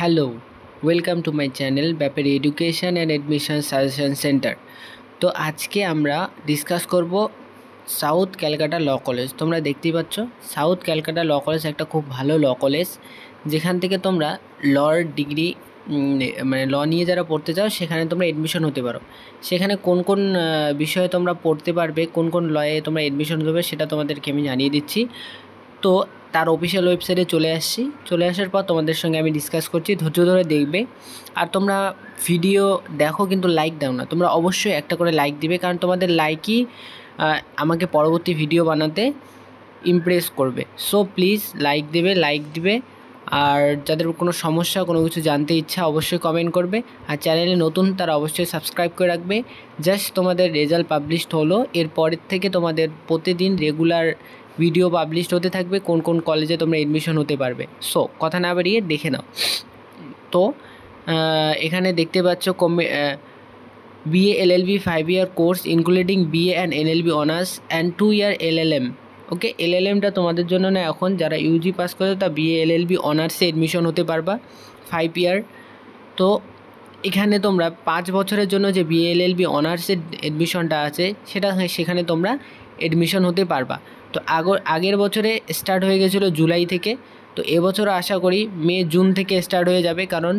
hello welcome to my channel ব্যাপারে education and admission suggestion centre তো আজকে আমরা ডিসকাস করব সাউথ ক্যালকাটা ল কলেজ তোমরা দেখতেই পাচ্ছ সাউথ ক্যালকাটা ল কলেজ একটা খুব ভালো ল কলেজ যেখান থেকে তোমরা লর ডিগ্রি মানে ল নিয়ে যারা পড়তে চাও সেখানে তোমরা এডমিশন হতে পারো সেখানে কোন কোন বিষয়ে তোমরা পড়তে পারবে কোন কোন লয়ে তোমরা এডমিশন দেবে সেটা তোমাদেরকে আমি জানিয়ে দিচ্ছি তো তার অফিসিয়াল ওয়েবসাইটে চলে আসছি চলে আসার পর তোমাদের সঙ্গে আমি ডিসকাস করছি ধৈর্য ধরে দেখবে আর তোমরা ভিডিও দেখো কিন্তু লাইক দাও না তোমরা অবশ্যই একটা করে লাইক দিবে কারণ তোমাদের লাইকই আমাকে পরবর্তী ভিডিও বানাতে ইমপ্রেস করবে সো প্লিজ লাইক দেবে লাইক দিবে আর যাদের কোনো সমস্যা কোনো কিছু জানতে ইচ্ছা অবশ্যই কমেন্ট করবে আর চ্যানেলে নতুন তারা অবশ্যই সাবস্ক্রাইব করে রাখবে জাস্ট তোমাদের রেজাল্ট পাবলিশড হলো এরপরের থেকে তোমাদের প্রতিদিন রেগুলার ভিডিও পাবলিশড হতে থাকবে কোন কোন কলেজে তোমরা এডমিশন হতে পারবে সো কথা না বেরিয়ে দেখে নাও তো এখানে দেখতে পাচ্ছ কমে BA B five year course including BA and B honours and two year L L M okay L L এমটা তোমাদের জন্য না এখন যারা ইউজি পাস করে তা বিএ বি অনার্সে এডমিশন হতে পারবা ফাইভ ইয়ার তো এখানে তোমরা পাঁচ বছরের জন্য যে বিএলএলবি অনার্সের অ্যাডমিশনটা আছে সেটা হ্যাঁ, সেখানে তোমরা এডমিশন হতে পারবা তো আগর আগের বছরে স্টার্ট হয়ে গেছিলো জুলাই থেকে তো এবছর আশা করি মে জুন থেকে স্টার্ট হয়ে যাবে কারণ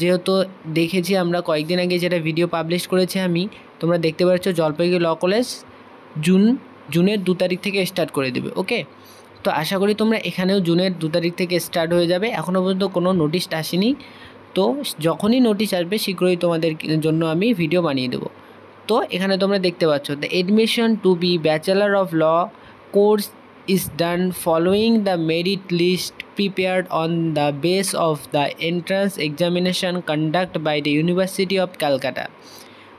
যেহেতু দেখেছি আমরা কয়েকদিন আগে যেটা ভিডিও পাবলিশ করেছি আমি তোমরা দেখতে পাচ্ছ জলপাইগুড়ি ল কলেজ জুন জুনের দু তারিখ থেকে স্টার্ট করে দেবে ওকে তো আশা করি তোমরা এখানেও জুনের দু তারিখ থেকে স্টার্ট হয়ে যাবে এখনও পর্যন্ত কোনো নোটিশ আসেনি তো যখনই নোটিশ আসবে শীঘ্রই তোমাদের জন্য আমি ভিডিও বানিয়ে দেবো তো এখানে তোমরা দেখতে পাচ্ছ the admission to B bachelor of law course is done following the merit list prepared on the base of the entrance examination conduct by the university of Calcutta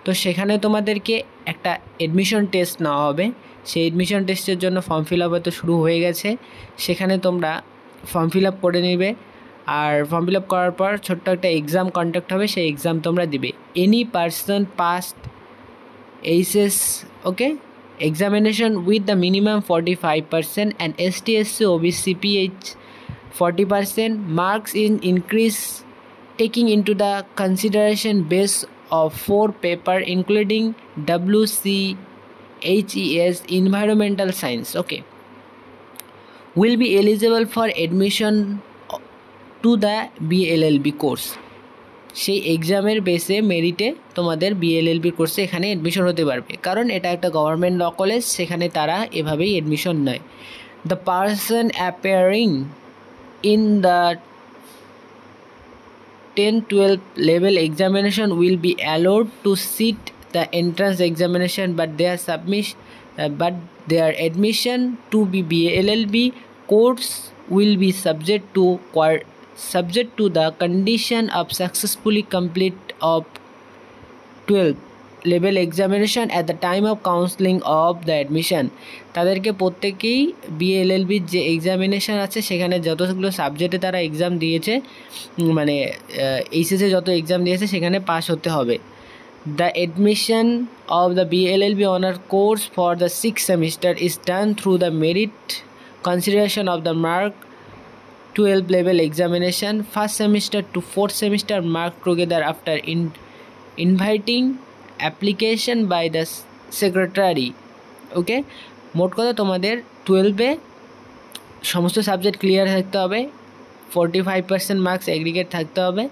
তো সেখানে তোমাদেরকে একটা অ্যাডমিশন টেস্ট নেওয়া হবে সেই অ্যাডমিশন টেস্টের জন্য ফর্ম ফিল আপ হয়তো শুরু হয়ে গেছে সেখানে তোমরা ফর্ম ফিল আপ করে নেবে আর ফর্ম ফিল আপ করার পর ছোট্ট একটা এক্সাম কন্ডাক্ট হবে সেই এক্সাম তোমরা দিবে any person past HS okay examination with the minimum 45% and STSC OBC PH 40% marks in increase taking into the consideration base of four paper including WC HES environmental science okay will be eligible for admission to the BLLB course সেই এক্সামের বেসে মেরিটে তোমাদের বিএলএলবি কোর্সে এখানে admission হতে পারবে কারণ এটা একটা গভর্নমেন্ট ল কলেজ সেখানে তারা এভাবেই এডমিশন নেয় the person appearing in the ten twelve level examination will be allowed to sit the entrance examination but their সাবমিশ but their admission to B BLLB course be subject to কোয়ার subject to the condition of successfully complete of 12th level examination at the time of counselling of the admission তাদেরকে প্রত্যেকেই বিএলএলবির যে examination আছে সেখানে যতগুলো সাবজেক্টে তারা এক্সাম দিয়েছে মানে এইচএসে যত এক্সাম দিয়েছে সেখানে পাশ হতে হবে the admission of the BLLB honour course for the six semester is done through the merit consideration of the mark 12 level examination first semester to fourth semester marked together after in inviting application by the secretary okay মোট কথা তোমাদের টুয়েলভে সমস্ত subject clear থাকতে হবে forty five percent marks aggregate থাকতে হবে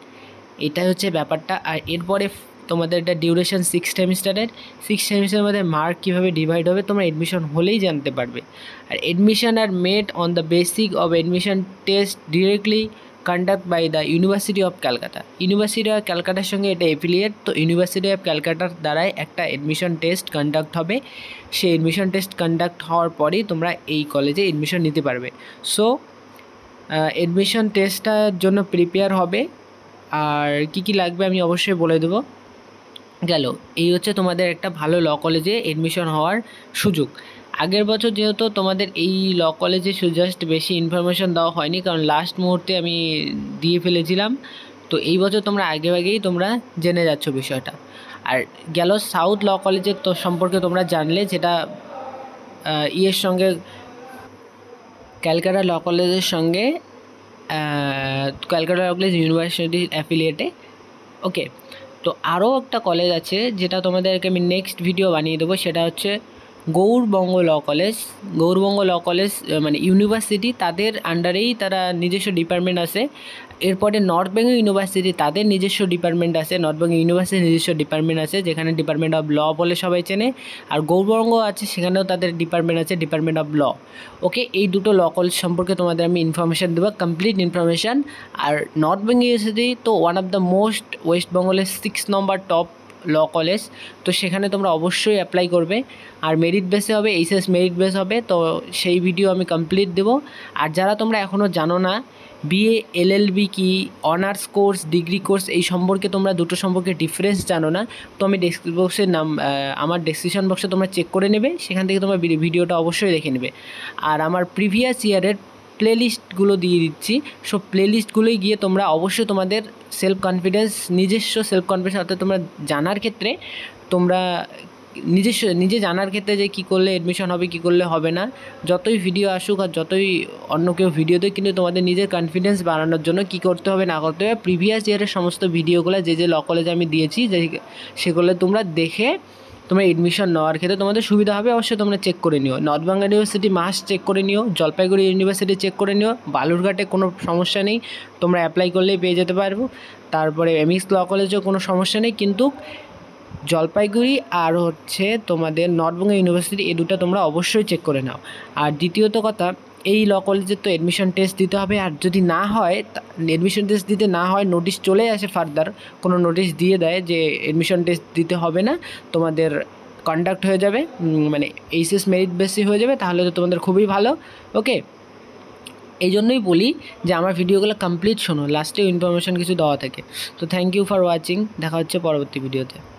এটাই হচ্ছে ব্যাপারটা আর এরপরে তোমাদের এটা ডিউরেশন সিক্স সেমিস্টারের সিক্স সেমিস্টারের মধ্যে মার্ক কীভাবে ডিভাইড হবে তোমরা এডমিশন হলেই জানতে পারবে আর এডমিশন আর made on the basic of admission test directly conduct by the university of Calcutta university of ক্যালকাটার সঙ্গে এটা এফিলিয়েট তো ইউনিভার্সিটি অফ ক্যালকাটার দ্বারাই একটা অ্যাডমিশন টেস্ট কন্ডাক্ট হবে সেই অ্যাডমিশন টেস্ট কন্ডাক্ট হওয়ার পরেই তোমরা এই কলেজে এডমিশন নিতে পারবে সো অ্যাডমিশন টেস্টটার জন্য প্রিপেয়ার হবে আর কি কি লাগবে আমি অবশ্যই বলে দেবো গেল এই হচ্ছে তোমাদের একটা ভালো ল কলেজে এডমিশন হওয়ার সুযোগ আগের বছর যেহেতু তোমাদের এই ল কলেজে জাস্ট বেশি ইনফরমেশন দেওয়া হয়নি কারণ লাস্ট মুহূর্তে আমি দিয়ে ফেলেছিলাম তো এই বছর তোমরা আগে আগেই তোমরা জেনে যাচ্ছ বিষয়টা আর গেল সাউথ ল কলেজের তো সম্পর্কে তোমরা জানলে যেটা ইয়ের সঙ্গে ক্যালকাটা ল কলেজের সঙ্গে ক্যালকাটা ল কলেজ ইউনিভার্সিটির অ্যাফিলিয়েটে ওকে তো আরও একটা কলেজ আছে যেটা তোমাদেরকে আমি নেক্সট ভিডিও বানিয়ে দেবো সেটা হচ্ছে Gourbanga law college Gourbanga law college মানে ইউনিভার্সিটি তাদের আন্ডারেই তারা নিজস্ব ডিপার্টমেন্ট আছে এরপরে নর্থ বেঙ্গল ইউনিভার্সিটি তাদের নিজস্ব ডিপার্টমেন্ট আছে নর্থ বেঙ্গল ইউনিভার্সিটির নিজস্ব ডিপার্টমেন্ট আছে যেখানে ডিপার্টমেন্ট অফ ল বলে সবাই চেনে আর গৌরবঙ্গ আছে সেখানেও তাদের ডিপার্টমেন্ট আছে ডিপার্টমেন্ট অফ ল ওকে এই দুটো ল কলেজ সম্পর্কে তোমাদের আমি ইনফরমেশান দেবো কমপ্লিট ইনফরমেশান আর নর্থ বেঙ্গল ইউনিভার্সিটি তো one of the most west বেঙ্গলের six number top law college তো সেখানে তোমরা অবশ্যই অ্যাপ্লাই করবে আর মেরিট বেসে হবে এইচএস মেরিট বেস হবে তো সেই ভিডিও আমি কমপ্লিট দেব আর যারা তোমরা এখনও জানো না বিএ এলএলবি কি অনার্স কোর্স ডিগ্রি কোর্স এই সম্পর্কে তোমরা দুটো সম্পর্কে ডিফারেন্স জানো না তো আমি ডেসক্রিপশন বক্সের নাম আমার ডেসক্রিপশন বক্সে তোমরা চেক করে নেবে সেখান থেকে তোমরা ভিডিওটা অবশ্যই দেখে নেবে আর আমার প্রিভিয়াস ইয়ারের প্লেলিস্টগুলো দিয়ে দিচ্ছি সো প্লেলিস্টগুলোই গিয়ে তোমরা অবশ্যই তোমাদের সেলফ কনফিডেন্স নিজস্ব সেলফ কনফিডেন্স অর্থাৎ তোমরা জানার ক্ষেত্রে তোমরা নিজস্ব নিজে জানার ক্ষেত্রে যে কী করলে অ্যাডমিশন হবে কী করলে হবে না যতই ভিডিও আসুক আর যতই অন্য কেউ ভিডিও দেয় কিন্তু তোমাদের নিজের কনফিডেন্স বাড়ানোর জন্য কী করতে হবে না করতে হবে প্রিভিয়াস ইয়ারের সমস্ত ভিডিওগুলো যে যে ল কলেজে আমি দিয়েছি যে সেগুলো তোমরা দেখে তোমরা এডমিশন নেওয়ার ক্ষেত্রে তোমাদের সুবিধা হবে অবশ্যই তোমরা চেক করে নিও নর্থ বেঙ্গল ইউনিভার্সিটি মাস চেক করে নিও জলপাইগুড়ি ইউনিভার্সিটি চেক করে নিও বালুরঘাটে কোনো সমস্যা নেই তোমরা অ্যাপ্লাই করলেই পেয়ে যেতে পারবো তারপরে এমএস ল কলেজেও কোনো সমস্যা নেই কিন্তু জলপাইগুড়ি আর হচ্ছে তোমাদের নর্থ বেঙ্গল ইউনিভার্সিটি এ দুটো তোমরা অবশ্যই চেক করে নাও আর দ্বিতীয়ত কথা এই ল কলেজে তো অ্যাডমিশন টেস্ট দিতে হবে আর যদি না হয় অ্যাডমিশন টেস্ট দিতে না হয় নোটিশ চলে আসে ফার্দার কোনো নোটিশ দিয়ে দেয় যে অ্যাডমিশন টেস্ট দিতে হবে না তোমাদের কন্ডাক্ট হয়ে যাবে মানে এইচএস মেরিট বেশি হয়ে যাবে তাহলে তো তোমাদের খুবই ভালো ওকে এই জন্যই বলি যে আমার ভিডিওগুলো কমপ্লিট শোনো লাস্টে ইনফরমেশান কিছু দেওয়া থাকে তো থ্যাংক ইউ ফর ওয়াচিং দেখা হচ্ছে পরবর্তী ভিডিওতে